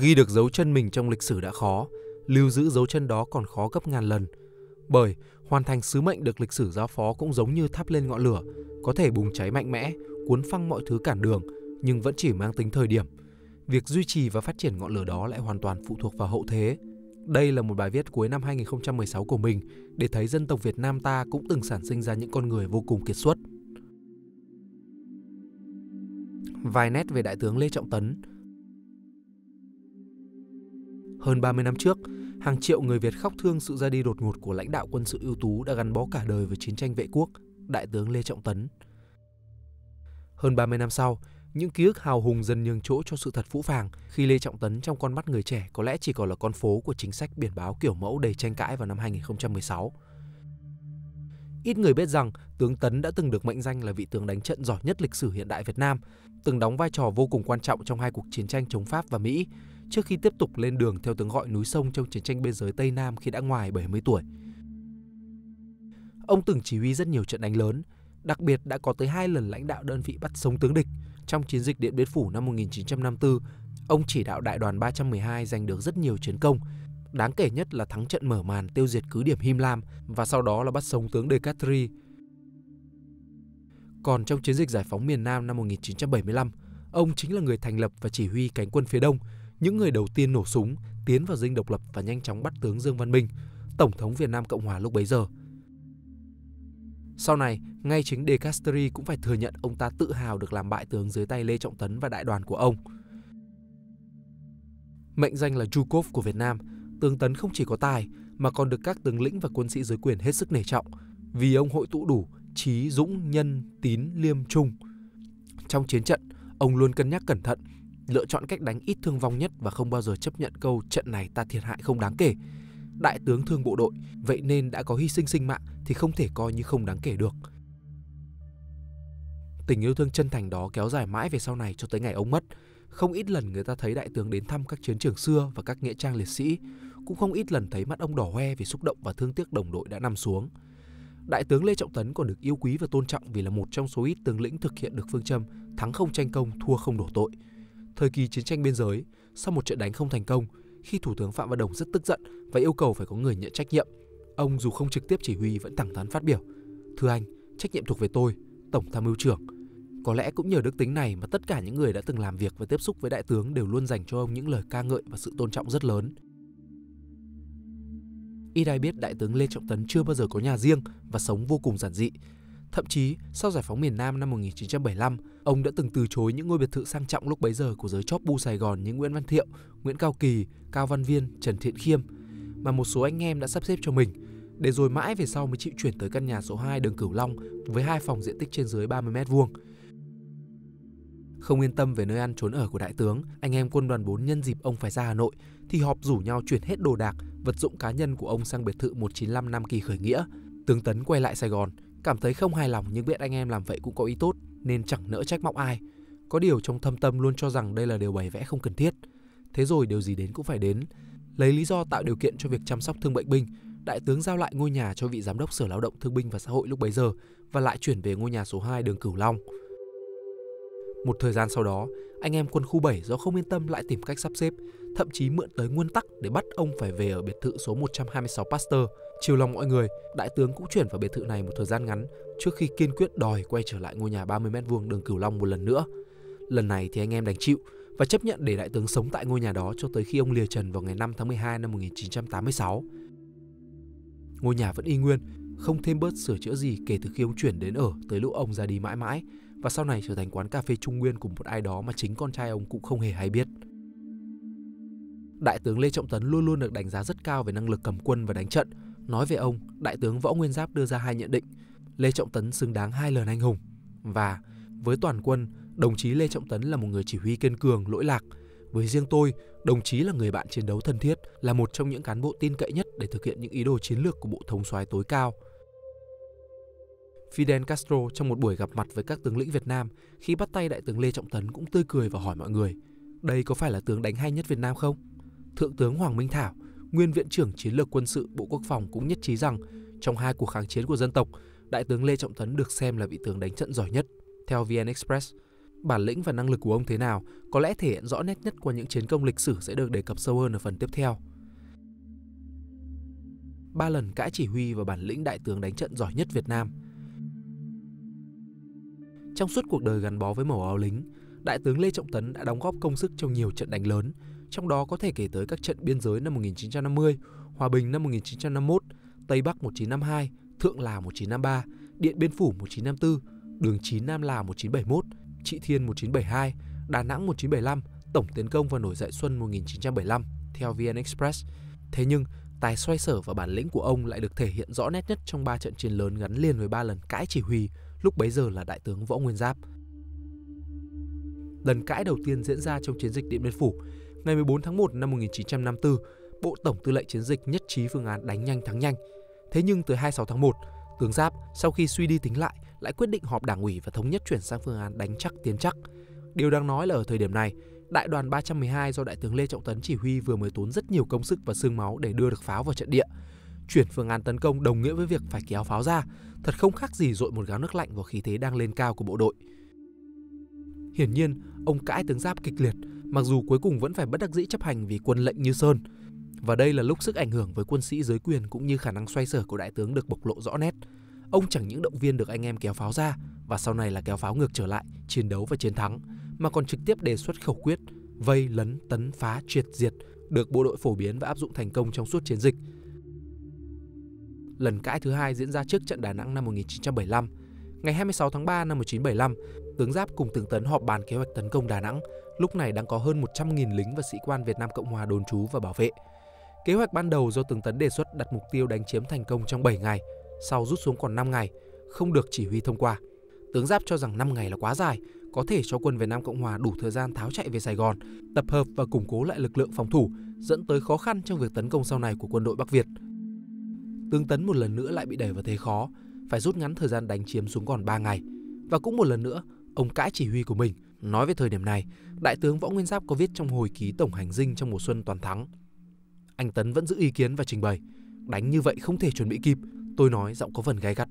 Ghi được dấu chân mình trong lịch sử đã khó, lưu giữ dấu chân đó còn khó gấp ngàn lần. Bởi hoàn thành sứ mệnh được lịch sử giao phó cũng giống như thắp lên ngọn lửa, có thể bùng cháy mạnh mẽ, cuốn phăng mọi thứ cản đường, nhưng vẫn chỉ mang tính thời điểm. Việc duy trì và phát triển ngọn lửa đó lại hoàn toàn phụ thuộc vào hậu thế, đây là một bài viết cuối năm 2016 của mình để thấy dân tộc Việt Nam ta cũng từng sản sinh ra những con người vô cùng kiệt xuất. Vài nét về Đại tướng Lê Trọng Tấn Hơn 30 năm trước, hàng triệu người Việt khóc thương sự ra đi đột ngột của lãnh đạo quân sự ưu tú đã gắn bó cả đời với chiến tranh vệ quốc, Đại tướng Lê Trọng Tấn. Hơn 30 năm sau, những ký ức hào hùng dần nhường chỗ cho sự thật phũ phàng khi Lê Trọng Tấn trong con mắt người trẻ có lẽ chỉ còn là con phố của chính sách biển báo kiểu mẫu đầy tranh cãi vào năm 2016. Ít người biết rằng tướng Tấn đã từng được mệnh danh là vị tướng đánh trận giỏi nhất lịch sử hiện đại Việt Nam, từng đóng vai trò vô cùng quan trọng trong hai cuộc chiến tranh chống Pháp và Mỹ, trước khi tiếp tục lên đường theo tướng gọi núi sông trong chiến tranh biên giới Tây Nam khi đã ngoài 70 tuổi. Ông từng chỉ huy rất nhiều trận đánh lớn, Đặc biệt đã có tới hai lần lãnh đạo đơn vị bắt sống tướng địch. Trong chiến dịch Điện Biên Phủ năm 1954, ông chỉ đạo đại đoàn 312 giành được rất nhiều chiến công. Đáng kể nhất là thắng trận mở màn tiêu diệt cứ điểm Him Lam và sau đó là bắt sống tướng Decatri. Còn trong chiến dịch giải phóng miền Nam năm 1975, ông chính là người thành lập và chỉ huy cánh quân phía Đông, những người đầu tiên nổ súng, tiến vào dinh độc lập và nhanh chóng bắt tướng Dương Văn Minh, Tổng thống Việt Nam Cộng Hòa lúc bấy giờ. Sau này, ngay chính De Castri cũng phải thừa nhận ông ta tự hào được làm bại tướng dưới tay Lê Trọng Tấn và đại đoàn của ông. Mệnh danh là Zhukov của Việt Nam, tướng Tấn không chỉ có tài mà còn được các tướng lĩnh và quân sĩ dưới quyền hết sức nể trọng vì ông hội tụ đủ trí dũng nhân tín liêm trung. Trong chiến trận, ông luôn cân nhắc cẩn thận, lựa chọn cách đánh ít thương vong nhất và không bao giờ chấp nhận câu trận này ta thiệt hại không đáng kể đại tướng thương bộ đội, vậy nên đã có hy sinh sinh mạng thì không thể coi như không đáng kể được. Tình yêu thương chân thành đó kéo dài mãi về sau này cho tới ngày ông mất. Không ít lần người ta thấy đại tướng đến thăm các chiến trường xưa và các nghĩa trang liệt sĩ, cũng không ít lần thấy mắt ông đỏ hoe vì xúc động và thương tiếc đồng đội đã nằm xuống. Đại tướng Lê Trọng Tấn còn được yêu quý và tôn trọng vì là một trong số ít tướng lĩnh thực hiện được phương châm thắng không tranh công, thua không đổ tội. Thời kỳ chiến tranh biên giới, sau một trận đánh không thành công, khi Thủ tướng Phạm Văn Đồng rất tức giận và yêu cầu phải có người nhận trách nhiệm. Ông dù không trực tiếp chỉ huy vẫn thẳng thắn phát biểu. Thưa anh, trách nhiệm thuộc về tôi, Tổng Tham mưu trưởng. Có lẽ cũng nhờ đức tính này mà tất cả những người đã từng làm việc và tiếp xúc với đại tướng đều luôn dành cho ông những lời ca ngợi và sự tôn trọng rất lớn. Ít ai biết đại tướng Lê Trọng Tấn chưa bao giờ có nhà riêng và sống vô cùng giản dị, Thậm chí, sau giải phóng miền Nam năm 1975, ông đã từng từ chối những ngôi biệt thự sang trọng lúc bấy giờ của giới chóp bu Sài Gòn như Nguyễn Văn Thiệu, Nguyễn Cao Kỳ, Cao Văn Viên, Trần Thiện Khiêm mà một số anh em đã sắp xếp cho mình. Để rồi mãi về sau mới chịu chuyển tới căn nhà số 2 đường Cửu Long với hai phòng diện tích trên dưới 30 mét vuông. Không yên tâm về nơi ăn trốn ở của đại tướng, anh em quân đoàn 4 nhân dịp ông phải ra Hà Nội thì họp rủ nhau chuyển hết đồ đạc, vật dụng cá nhân của ông sang biệt thự 195 Nam Kỳ khởi nghĩa. Tướng Tấn quay lại Sài Gòn, Cảm thấy không hài lòng nhưng biết anh em làm vậy cũng có ý tốt nên chẳng nỡ trách móc ai. Có điều trong thâm tâm luôn cho rằng đây là điều bày vẽ không cần thiết. Thế rồi điều gì đến cũng phải đến. Lấy lý do tạo điều kiện cho việc chăm sóc thương bệnh binh, đại tướng giao lại ngôi nhà cho vị giám đốc Sở Lao động Thương binh và Xã hội lúc bấy giờ và lại chuyển về ngôi nhà số 2 đường Cửu Long. Một thời gian sau đó, anh em quân khu 7 do không yên tâm lại tìm cách sắp xếp, thậm chí mượn tới nguyên tắc để bắt ông phải về ở biệt thự số 126 Pasteur. Chiều lòng mọi người, đại tướng cũng chuyển vào biệt thự này một thời gian ngắn trước khi kiên quyết đòi quay trở lại ngôi nhà 30m2 đường Cửu Long một lần nữa. Lần này thì anh em đành chịu và chấp nhận để đại tướng sống tại ngôi nhà đó cho tới khi ông lìa trần vào ngày 5 tháng 12 năm 1986. Ngôi nhà vẫn y nguyên, không thêm bớt sửa chữa gì kể từ khi ông chuyển đến ở tới lúc ông ra đi mãi mãi và sau này trở thành quán cà phê trung nguyên của một ai đó mà chính con trai ông cũng không hề hay biết. Đại tướng Lê Trọng Tấn luôn luôn được đánh giá rất cao về năng lực cầm quân và đánh trận. Nói về ông, Đại tướng Võ Nguyên Giáp đưa ra hai nhận định. Lê Trọng Tấn xứng đáng hai lần anh hùng. Và với toàn quân, đồng chí Lê Trọng Tấn là một người chỉ huy kiên cường, lỗi lạc. Với riêng tôi, đồng chí là người bạn chiến đấu thân thiết, là một trong những cán bộ tin cậy nhất để thực hiện những ý đồ chiến lược của bộ thống soái tối cao – Fidel Castro trong một buổi gặp mặt với các tướng lĩnh Việt Nam khi bắt tay đại tướng Lê Trọng Tấn cũng tươi cười và hỏi mọi người đây có phải là tướng đánh hay nhất Việt Nam không? Thượng tướng Hoàng Minh Thảo, nguyên viện trưởng chiến lược quân sự Bộ Quốc phòng cũng nhất trí rằng trong hai cuộc kháng chiến của dân tộc, đại tướng Lê Trọng Tấn được xem là vị tướng đánh trận giỏi nhất. Theo VN Express, bản lĩnh và năng lực của ông thế nào có lẽ thể hiện rõ nét nhất qua những chiến công lịch sử sẽ được đề cập sâu hơn ở phần tiếp theo. Ba lần cãi chỉ huy và bản lĩnh đại tướng đánh trận giỏi nhất Việt Nam – trong suốt cuộc đời gắn bó với màu áo lính, Đại tướng Lê Trọng Tấn đã đóng góp công sức trong nhiều trận đánh lớn, trong đó có thể kể tới các trận biên giới năm 1950, Hòa Bình năm 1951, Tây Bắc 1952, Thượng Lào 1953, Điện Biên Phủ 1954, Đường 9 Nam Lào 1971, Trị Thiên 1972, Đà Nẵng 1975, Tổng tiến công và nổi dậy xuân 1975 theo VN Express. Thế nhưng, tài xoay sở và bản lĩnh của ông lại được thể hiện rõ nét nhất trong ba trận chiến lớn gắn liền với ba lần cãi chỉ huy lúc bấy giờ là Đại tướng Võ Nguyên Giáp. Lần cãi đầu tiên diễn ra trong chiến dịch Điện Biên Phủ, ngày 14 tháng 1 năm 1954, Bộ Tổng Tư lệnh Chiến dịch nhất trí phương án đánh nhanh thắng nhanh. Thế nhưng tới 26 tháng 1, tướng Giáp sau khi suy đi tính lại lại quyết định họp đảng ủy và thống nhất chuyển sang phương án đánh chắc tiến chắc. Điều đáng nói là ở thời điểm này, đại đoàn 312 do đại tướng Lê Trọng Tấn chỉ huy vừa mới tốn rất nhiều công sức và xương máu để đưa được pháo vào trận địa – chuyển phương án tấn công đồng nghĩa với việc phải kéo pháo ra, thật không khác gì dội một gáo nước lạnh vào khí thế đang lên cao của bộ đội. Hiển nhiên, ông cãi tướng giáp kịch liệt, mặc dù cuối cùng vẫn phải bất đắc dĩ chấp hành vì quân lệnh như sơn. Và đây là lúc sức ảnh hưởng với quân sĩ dưới quyền cũng như khả năng xoay sở của đại tướng được bộc lộ rõ nét. Ông chẳng những động viên được anh em kéo pháo ra và sau này là kéo pháo ngược trở lại, chiến đấu và chiến thắng, mà còn trực tiếp đề xuất khẩu quyết vây, lấn, tấn, phá, triệt, diệt được bộ đội phổ biến và áp dụng thành công trong suốt chiến dịch – lần cãi thứ hai diễn ra trước trận Đà Nẵng năm 1975. Ngày 26 tháng 3 năm 1975, tướng Giáp cùng tướng Tấn họp bàn kế hoạch tấn công Đà Nẵng, lúc này đang có hơn 100.000 lính và sĩ quan Việt Nam Cộng Hòa đồn trú và bảo vệ. Kế hoạch ban đầu do tướng Tấn đề xuất đặt mục tiêu đánh chiếm thành công trong 7 ngày, sau rút xuống còn 5 ngày, không được chỉ huy thông qua. Tướng Giáp cho rằng 5 ngày là quá dài, có thể cho quân Việt Nam Cộng Hòa đủ thời gian tháo chạy về Sài Gòn, tập hợp và củng cố lại lực lượng phòng thủ, dẫn tới khó khăn trong việc tấn công sau này của quân đội Bắc Việt – Tướng Tấn một lần nữa lại bị đẩy vào thế khó, phải rút ngắn thời gian đánh chiếm xuống còn 3 ngày. Và cũng một lần nữa, ông cãi chỉ huy của mình. Nói về thời điểm này, Đại tướng Võ Nguyên Giáp có viết trong hồi ký Tổng Hành Dinh trong mùa xuân toàn thắng. Anh Tấn vẫn giữ ý kiến và trình bày. Đánh như vậy không thể chuẩn bị kịp, tôi nói giọng có phần gay gắt.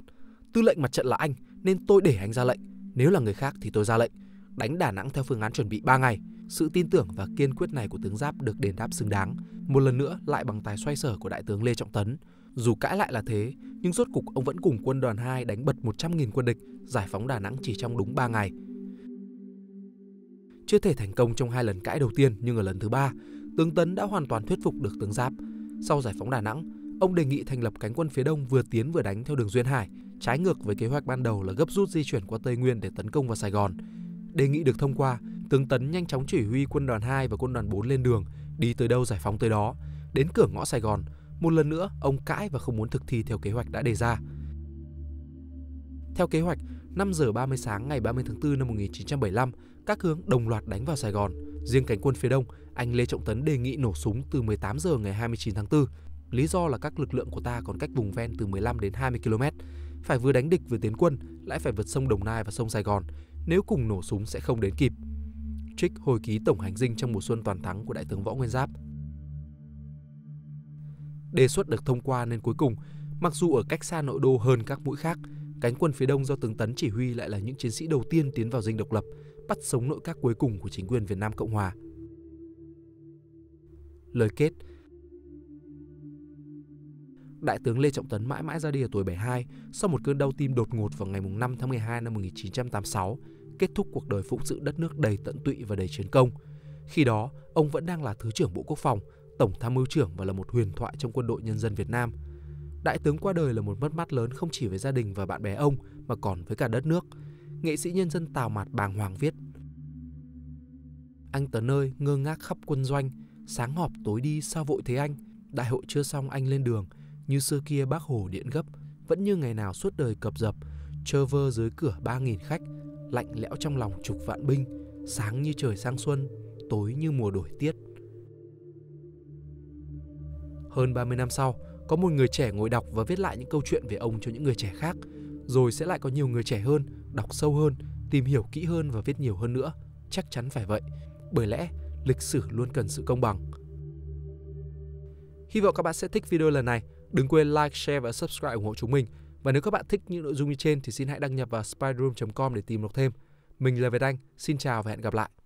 Tư lệnh mặt trận là anh, nên tôi để anh ra lệnh. Nếu là người khác thì tôi ra lệnh. Đánh Đà Nẵng theo phương án chuẩn bị 3 ngày. Sự tin tưởng và kiên quyết này của tướng Giáp được đền đáp xứng đáng. Một lần nữa lại bằng tài xoay sở của Đại tướng Lê Trọng Tấn, dù cãi lại là thế, nhưng rốt cục ông vẫn cùng quân đoàn 2 đánh bật 100.000 quân địch, giải phóng Đà Nẵng chỉ trong đúng 3 ngày. Chưa thể thành công trong hai lần cãi đầu tiên nhưng ở lần thứ ba, tướng Tấn đã hoàn toàn thuyết phục được tướng Giáp. Sau giải phóng Đà Nẵng, ông đề nghị thành lập cánh quân phía đông vừa tiến vừa đánh theo đường duyên hải, trái ngược với kế hoạch ban đầu là gấp rút di chuyển qua Tây Nguyên để tấn công vào Sài Gòn. Đề nghị được thông qua, tướng Tấn nhanh chóng chỉ huy quân đoàn 2 và quân đoàn 4 lên đường, đi tới đâu giải phóng tới đó. Đến cửa ngõ Sài Gòn, một lần nữa, ông cãi và không muốn thực thi theo kế hoạch đã đề ra. Theo kế hoạch, 5 giờ 30 sáng ngày 30 tháng 4 năm 1975, các hướng đồng loạt đánh vào Sài Gòn. Riêng cánh quân phía đông, anh Lê Trọng Tấn đề nghị nổ súng từ 18 giờ ngày 29 tháng 4. Lý do là các lực lượng của ta còn cách vùng ven từ 15 đến 20 km, phải vừa đánh địch vừa tiến quân, lại phải vượt sông Đồng Nai và sông Sài Gòn, nếu cùng nổ súng sẽ không đến kịp. Trích hồi ký tổng hành dinh trong mùa xuân toàn thắng của Đại tướng Võ Nguyên Giáp Đề xuất được thông qua nên cuối cùng, mặc dù ở cách xa nội đô hơn các mũi khác, cánh quân phía đông do tướng Tấn chỉ huy lại là những chiến sĩ đầu tiên tiến vào dinh độc lập, bắt sống nội các cuối cùng của chính quyền Việt Nam Cộng Hòa. Lời kết Đại tướng Lê Trọng Tấn mãi mãi ra đi ở tuổi 72 sau một cơn đau tim đột ngột vào ngày 5 tháng 12 năm 1986, kết thúc cuộc đời phụng sự đất nước đầy tận tụy và đầy chiến công. Khi đó, ông vẫn đang là Thứ trưởng Bộ Quốc phòng – Tổng Tham mưu trưởng và là một huyền thoại trong quân đội nhân dân Việt Nam. Đại tướng qua đời là một mất mát lớn không chỉ với gia đình và bạn bè ông mà còn với cả đất nước. Nghệ sĩ nhân dân Tào Mạt bàng hoàng viết. Anh tớ nơi ngơ ngác khắp quân doanh, sáng họp tối đi sao vội thế anh, đại hội chưa xong anh lên đường, như xưa kia bác Hồ điện gấp, vẫn như ngày nào suốt đời cập dập, trơ vơ dưới cửa ba nghìn khách, lạnh lẽo trong lòng chục vạn binh, sáng như trời sang xuân, tối như mùa đổi tiết. Hơn 30 năm sau, có một người trẻ ngồi đọc và viết lại những câu chuyện về ông cho những người trẻ khác, rồi sẽ lại có nhiều người trẻ hơn, đọc sâu hơn, tìm hiểu kỹ hơn và viết nhiều hơn nữa. Chắc chắn phải vậy, bởi lẽ lịch sử luôn cần sự công bằng. Hy vọng các bạn sẽ thích video lần này. Đừng quên like, share và subscribe ủng hộ chúng mình. Và nếu các bạn thích những nội dung như trên thì xin hãy đăng nhập vào spideroom.com để tìm đọc thêm. Mình là Việt Anh, xin chào và hẹn gặp lại.